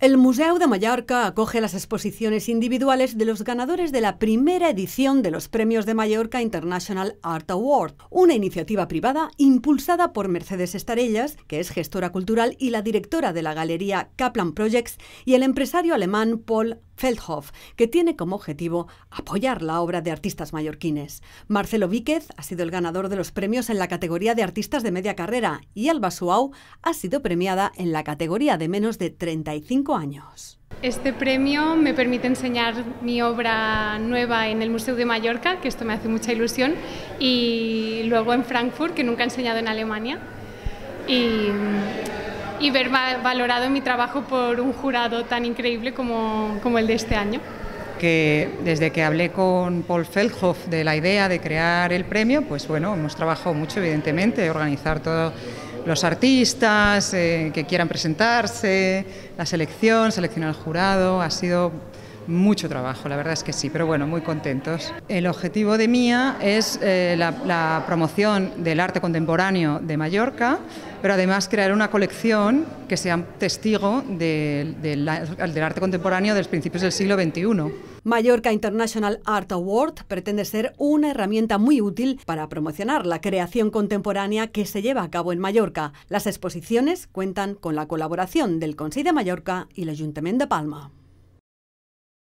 El Museo de Mallorca acoge las exposiciones individuales de los ganadores de la primera edición de los Premios de Mallorca International Art Award, una iniciativa privada impulsada por Mercedes Estarellas, que es gestora cultural y la directora de la galería Kaplan Projects, y el empresario alemán Paul Feldhoff, que tiene como objetivo apoyar la obra de artistas mallorquines. Marcelo Víquez ha sido el ganador de los premios en la categoría de artistas de media carrera y Alba Suau ha sido premiada en la categoría de menos de 35 años. Este premio me permite enseñar mi obra nueva en el Museo de Mallorca, que esto me hace mucha ilusión, y luego en Frankfurt, que nunca he enseñado en Alemania y ver valorado mi trabajo por un jurado tan increíble como, como el de este año que desde que hablé con Paul Feldhoff de la idea de crear el premio, pues bueno, hemos trabajado mucho, evidentemente, organizar todos los artistas eh, que quieran presentarse, la selección, seleccionar al jurado, ha sido mucho trabajo, la verdad es que sí, pero bueno, muy contentos. El objetivo de Mía es eh, la, promoción del arte contemporáneo de Mallorca, pero además crear una colección que sea testigo del arte contemporáneo de los principios del siglo XXI. Mallorca International Art Award pretende ser una herramienta muy útil para promocionar la creación contemporánea que se lleva a cabo en Mallorca. Las exposiciones cuentan con la colaboración del Consell de Mallorca y el Ayuntamiento de Palma.